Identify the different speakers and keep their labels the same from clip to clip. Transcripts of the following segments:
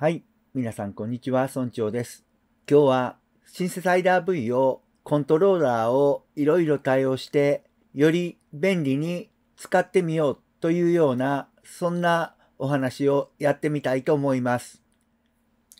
Speaker 1: はい。皆さん、こんにちは。村長です。今日は、シンセサイダー V を、コントローラーをいろいろ対応して、より便利に使ってみようというような、そんなお話をやってみたいと思います。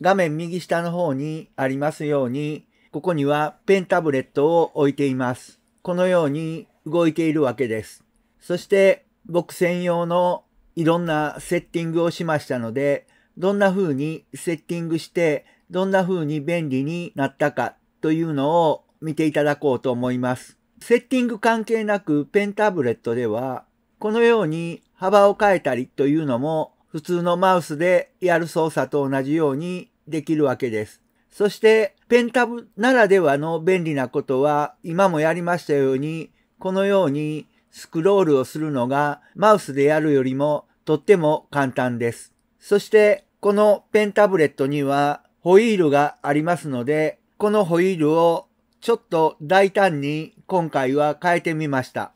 Speaker 1: 画面右下の方にありますように、ここにはペンタブレットを置いています。このように動いているわけです。そして、僕専用のいろんなセッティングをしましたので、どんな風にセッティングして、どんな風に便利になったかというのを見ていただこうと思います。セッティング関係なくペンタブレットでは、このように幅を変えたりというのも普通のマウスでやる操作と同じようにできるわけです。そしてペンタブならではの便利なことは今もやりましたようにこのようにスクロールをするのがマウスでやるよりもとっても簡単です。そしてこのペンタブレットにはホイールがありますので、このホイールをちょっと大胆に今回は変えてみました。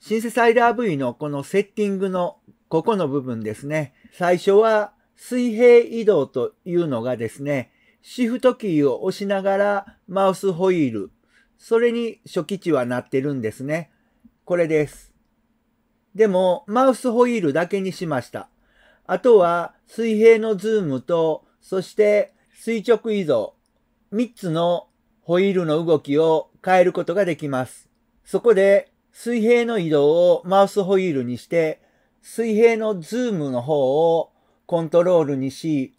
Speaker 1: シンセサイダー V のこのセッティングのここの部分ですね。最初は水平移動というのがですね、シフトキーを押しながらマウスホイール、それに初期値はなってるんですね。これです。でも、マウスホイールだけにしました。あとは水平のズームと、そして垂直移動、3つのホイールの動きを変えることができます。そこで水平の移動をマウスホイールにして、水平のズームの方をコントロールにし、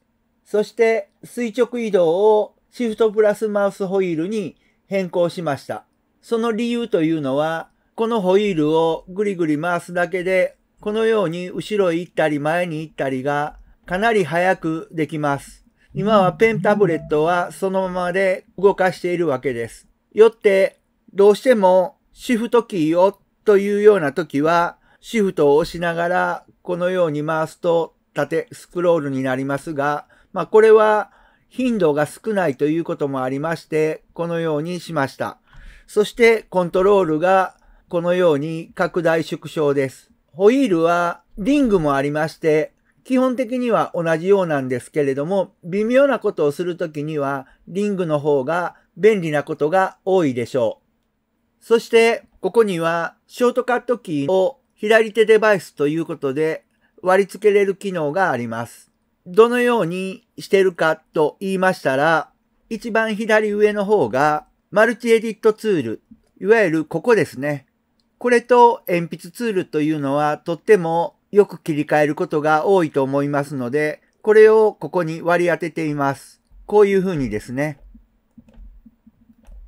Speaker 1: そして垂直移動をシフトプラスマウスホイールに変更しました。その理由というのは、このホイールをぐりぐり回すだけでこのように後ろ行ったり前に行ったりがかなり早くできます。今はペンタブレットはそのままで動かしているわけです。よってどうしてもシフトキーをというような時はシフトを押しながらこのように回すと縦スクロールになりますが、まあこれは頻度が少ないということもありましてこのようにしました。そしてコントロールがこのように拡大縮小です。ホイールはリングもありまして、基本的には同じようなんですけれども、微妙なことをするときには、リングの方が便利なことが多いでしょう。そして、ここには、ショートカットキーを左手デバイスということで割り付けれる機能があります。どのようにしてるかと言いましたら、一番左上の方が、マルチエディットツール、いわゆるここですね。これと鉛筆ツールというのはとってもよく切り替えることが多いと思いますので、これをここに割り当てています。こういう風にですね。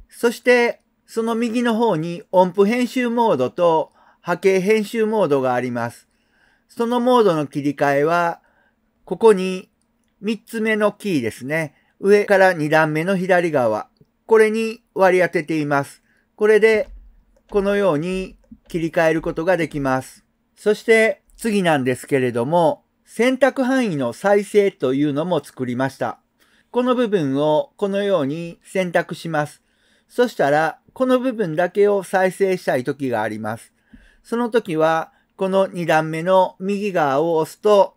Speaker 1: そして、その右の方に音符編集モードと波形編集モードがあります。そのモードの切り替えは、ここに3つ目のキーですね。上から2段目の左側。これに割り当てています。これで、このように切り替えることができます。そして次なんですけれども、選択範囲の再生というのも作りました。この部分をこのように選択します。そしたら、この部分だけを再生したい時があります。その時は、この2段目の右側を押すと、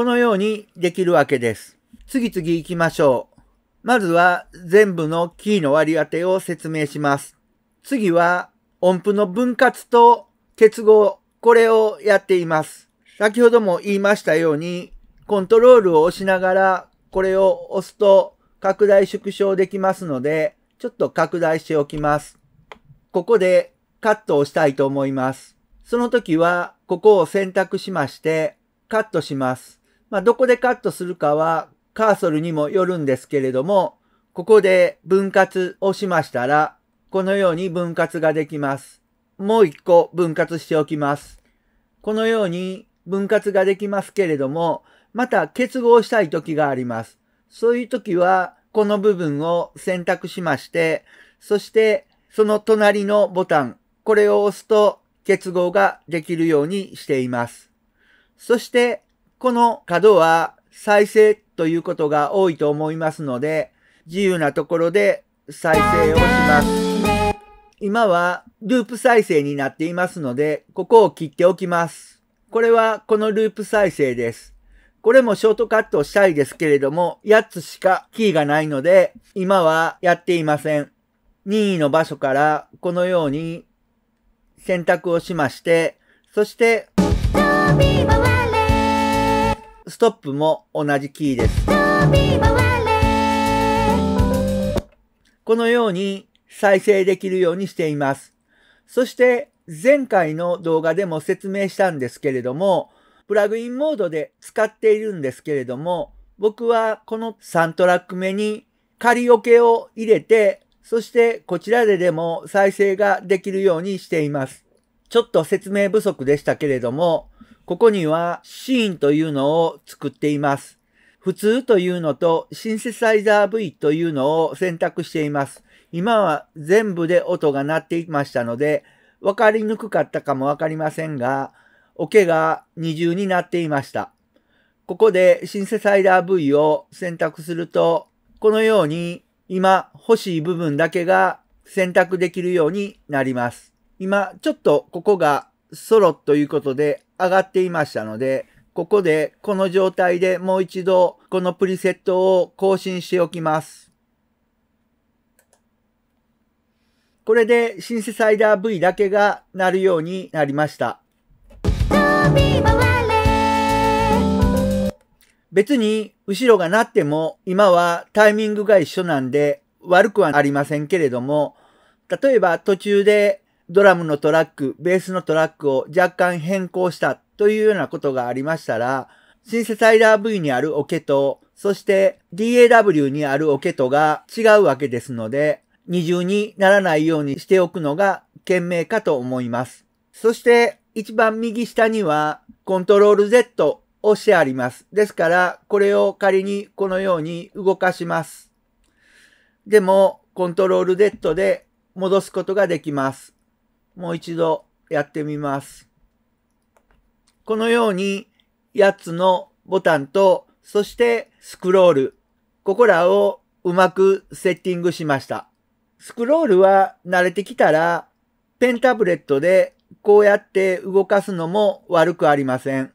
Speaker 1: このようにできるわけです。次々行きましょう。まずは全部のキーの割り当てを説明します。次は音符の分割と結合、これをやっています。先ほども言いましたように、コントロールを押しながらこれを押すと拡大縮小できますので、ちょっと拡大しておきます。ここでカットをしたいと思います。その時は、ここを選択しまして、カットします。まあ、どこでカットするかはカーソルにもよるんですけれども、ここで分割をしましたら、このように分割ができます。もう一個分割しておきます。このように分割ができますけれども、また結合したい時があります。そういう時は、この部分を選択しまして、そしてその隣のボタン、これを押すと結合ができるようにしています。そしてこの角は再生ということが多いと思いますので、自由なところで再生をします。今はループ再生になっていますので、ここを切っておきます。これはこのループ再生です。これもショートカットしたいですけれども、8つしかキーがないので、今はやっていません。任意の場所からこのように選択をしまして、そして、ストップも同じキーです。このように再生できるようにしています。そして前回の動画でも説明したんですけれども、プラグインモードで使っているんですけれども、僕はこの3トラック目にカリオケを入れて、そしてこちらででも再生ができるようにしています。ちょっと説明不足でしたけれども、ここにはシーンというのを作っています。普通というのとシンセサイザー V というのを選択しています。今は全部で音が鳴っていましたので、わかりにくかったかもわかりませんが、桶が二重になっていました。ここでシンセサイザー V を選択すると、このように今欲しい部分だけが選択できるようになります。今ちょっとここがソロということで上がっていましたので、ここでこの状態でもう一度このプリセットを更新しておきます。これでシンセサイダー V だけが鳴るようになりました。別に後ろが鳴っても今はタイミングが一緒なんで悪くはありませんけれども、例えば途中でドラムのトラック、ベースのトラックを若干変更したというようなことがありましたら、シンセサイダー V にあるオケと、そして DAW にあるオケとが違うわけですので、二重にならないようにしておくのが賢明かと思います。そして一番右下にはコントロール Z をしてあります。ですからこれを仮にこのように動かします。でもコントロール Z で戻すことができます。もう一度やってみます。このように8つのボタンとそしてスクロール、ここらをうまくセッティングしました。スクロールは慣れてきたらペンタブレットでこうやって動かすのも悪くありません。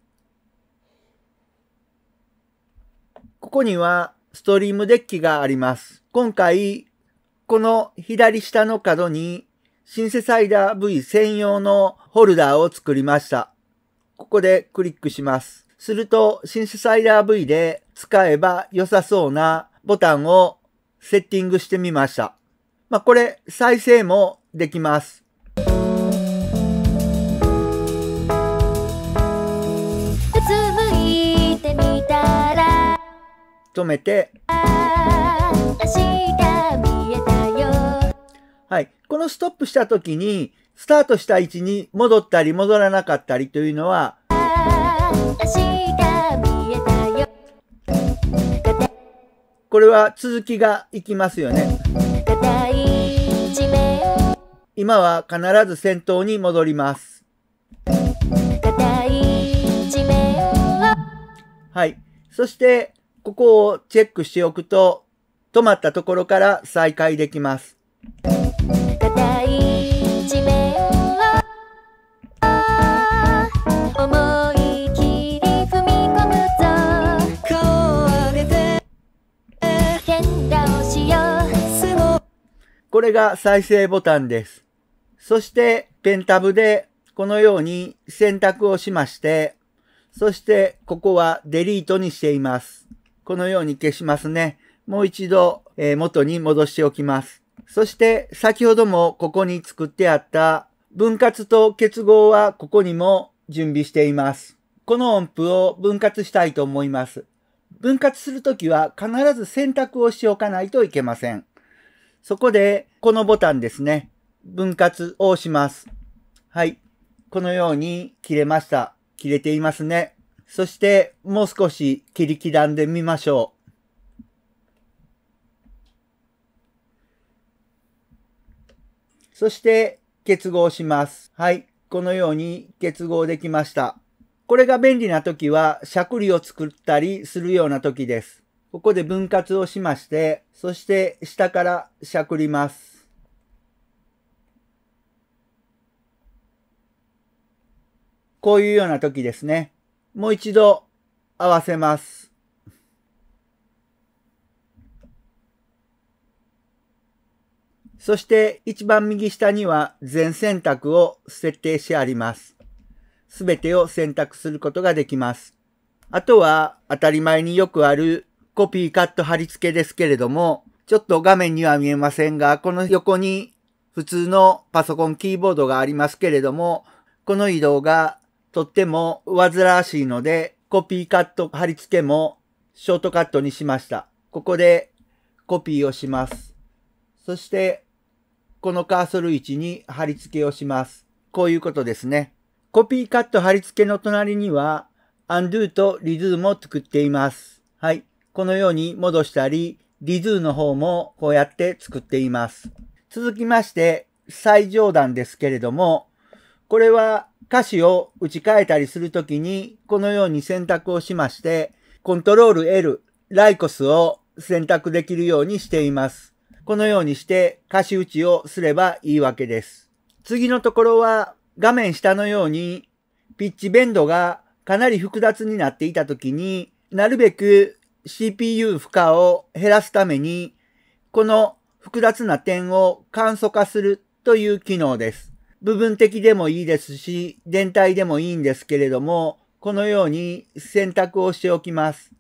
Speaker 1: ここにはストリームデッキがあります。今回、この左下の角にシンセサイダー V 専用のホルダーを作りました。ここでクリックします。すると、シンセサイダー V で使えば良さそうなボタンをセッティングしてみました。まあ、これ、再生もできます。止めて。このストップした時に、スタートした位置に戻ったり戻らなかったりというのは、これは続きがいきますよね。今は必ず先頭に戻ります。はい。そして、ここをチェックしておくと、止まったところから再開できます。これが再生ボタンです。そしてペンタブでこのように選択をしまして、そしてここはデリートにしています。このように消しますね。もう一度、え元に戻しておきます。そして先ほどもここに作ってあった分割と結合はここにも準備しています。この音符を分割したいと思います。分割するときは必ず選択をしておかないといけません。そこで、このボタンですね。分割をします。はい。このように切れました。切れていますね。そして、もう少し切り刻んでみましょう。そして、結合します。はい。このように結合できました。これが便利な時は、しゃくりを作ったりするような時です。ここで分割をしまして、そして下からしゃくります。こういうような時ですね。もう一度合わせます。そして一番右下には全選択を設定してあります。すべてを選択することができます。あとは当たり前によくあるコピーカット貼り付けですけれども、ちょっと画面には見えませんが、この横に普通のパソコンキーボードがありますけれども、この移動がとっても煩わしいので、コピーカット貼り付けもショートカットにしました。ここでコピーをします。そして、このカーソル位置に貼り付けをします。こういうことですね。コピーカット貼り付けの隣には、undo とリズムをも作っています。はい。このように戻したり、リズーの方もこうやって作っています。続きまして、最上段ですけれども、これは歌詞を打ち替えたりするときに、このように選択をしまして、コントロール L、ライコスを選択できるようにしています。このようにして歌詞打ちをすればいいわけです。次のところは画面下のようにピッチベンドがかなり複雑になっていたときになるべく CPU 負荷を減らすために、この複雑な点を簡素化するという機能です。部分的でもいいですし、全体でもいいんですけれども、このように選択をしておきます。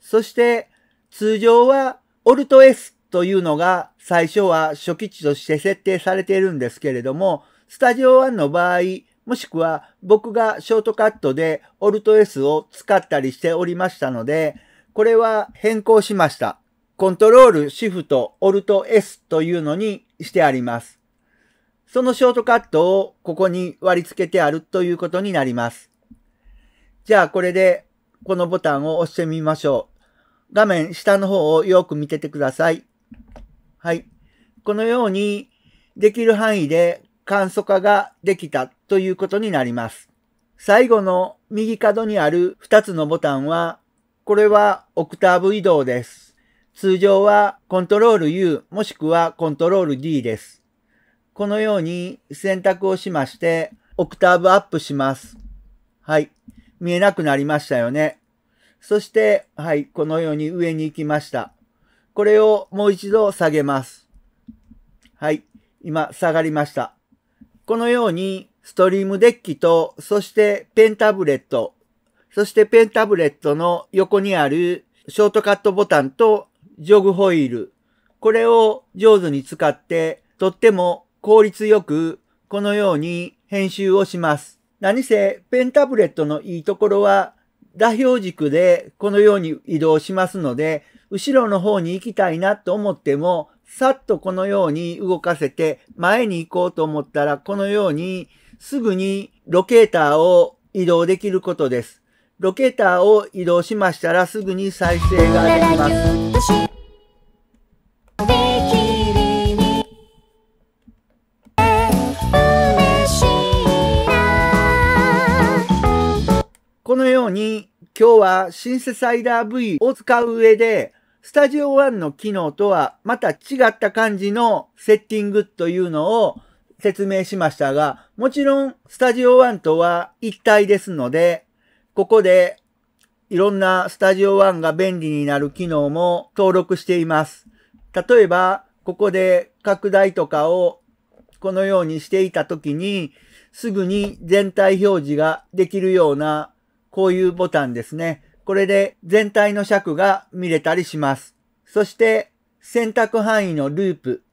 Speaker 1: そして、通常は ALT-S というのが最初は初期値として設定されているんですけれども、スタジオ1の場合、もしくは僕がショートカットで ALT-S を使ったりしておりましたので、これは変更しました。コントロール、シフト、オルト S というのにしてあります。そのショートカットをここに割り付けてあるということになります。じゃあこれでこのボタンを押してみましょう。画面下の方をよく見ててください。はい。このようにできる範囲で簡素化ができたということになります。最後の右角にある2つのボタンはこれはオクターブ移動です。通常はコントロール U もしくはコントロール D です。このように選択をしまして、オクターブアップします。はい。見えなくなりましたよね。そして、はい、このように上に行きました。これをもう一度下げます。はい、今下がりました。このようにストリームデッキと、そしてペンタブレット、そしてペンタブレットの横にあるショートカットボタンとジョグホイール。これを上手に使って、とっても効率よくこのように編集をします。何せペンタブレットのいいところは、座標軸でこのように移動しますので、後ろの方に行きたいなと思っても、さっとこのように動かせて、前に行こうと思ったら、このようにすぐにロケーターを移動できることです。ロケーターを移動しましたらすぐに再生ができます。このように今日はシンセサイダー V を使う上でスタジオ1の機能とはまた違った感じのセッティングというのを説明しましたが、もちろんスタジオ1とは一体ですので、ここでいろんなスタジオンが便利になる機能も登録しています。例えば、ここで拡大とかをこのようにしていたときに、すぐに全体表示ができるような、こういうボタンですね。これで全体の尺が見れたりします。そして、選択範囲のループ。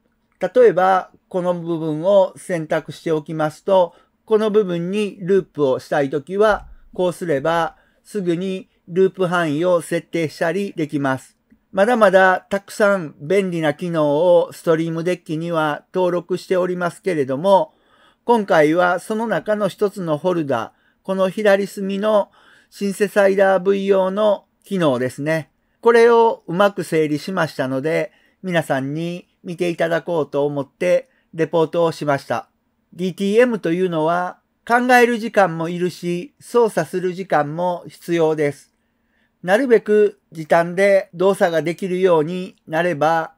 Speaker 1: 例えば、この部分を選択しておきますと、この部分にループをしたいときは、こうすれば、すぐにループ範囲を設定したりできます。まだまだたくさん便利な機能をストリームデッキには登録しておりますけれども、今回はその中の一つのフォルダ、この左隅のシンセサイダー V 用の機能ですね。これをうまく整理しましたので、皆さんに見ていただこうと思ってレポートをしました。DTM というのは考える時間もいるし、操作する時間も必要です。なるべく時短で動作ができるようになれば、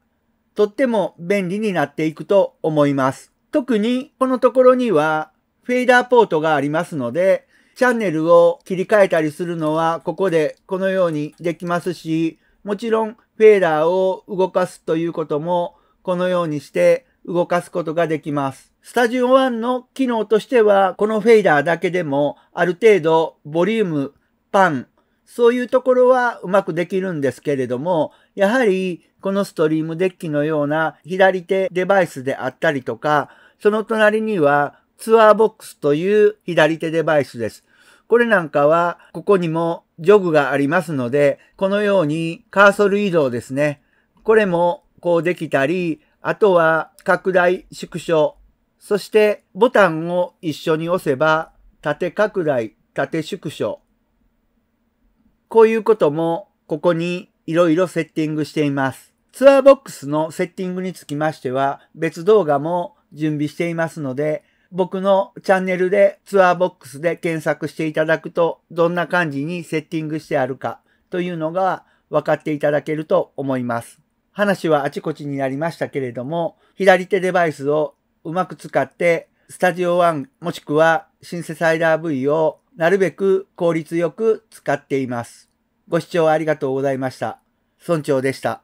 Speaker 1: とっても便利になっていくと思います。特にこのところにはフェーダーポートがありますので、チャンネルを切り替えたりするのはここでこのようにできますし、もちろんフェーダーを動かすということもこのようにして動かすことができます。スタジオンの機能としては、このフェイダーだけでも、ある程度、ボリューム、パン、そういうところはうまくできるんですけれども、やはり、このストリームデッキのような左手デバイスであったりとか、その隣には、ツアーボックスという左手デバイスです。これなんかは、ここにもジョグがありますので、このようにカーソル移動ですね。これもこうできたり、あとは拡大縮小、そしてボタンを一緒に押せば縦拡大、縦縮小。こういうこともここにいろいろセッティングしています。ツアーボックスのセッティングにつきましては別動画も準備していますので、僕のチャンネルでツアーボックスで検索していただくとどんな感じにセッティングしてあるかというのが分かっていただけると思います。話はあちこちになりましたけれども、左手デバイスをうまく使って、スタジオ1もしくはシンセサイダー V をなるべく効率よく使っています。ご視聴ありがとうございました。村長でした。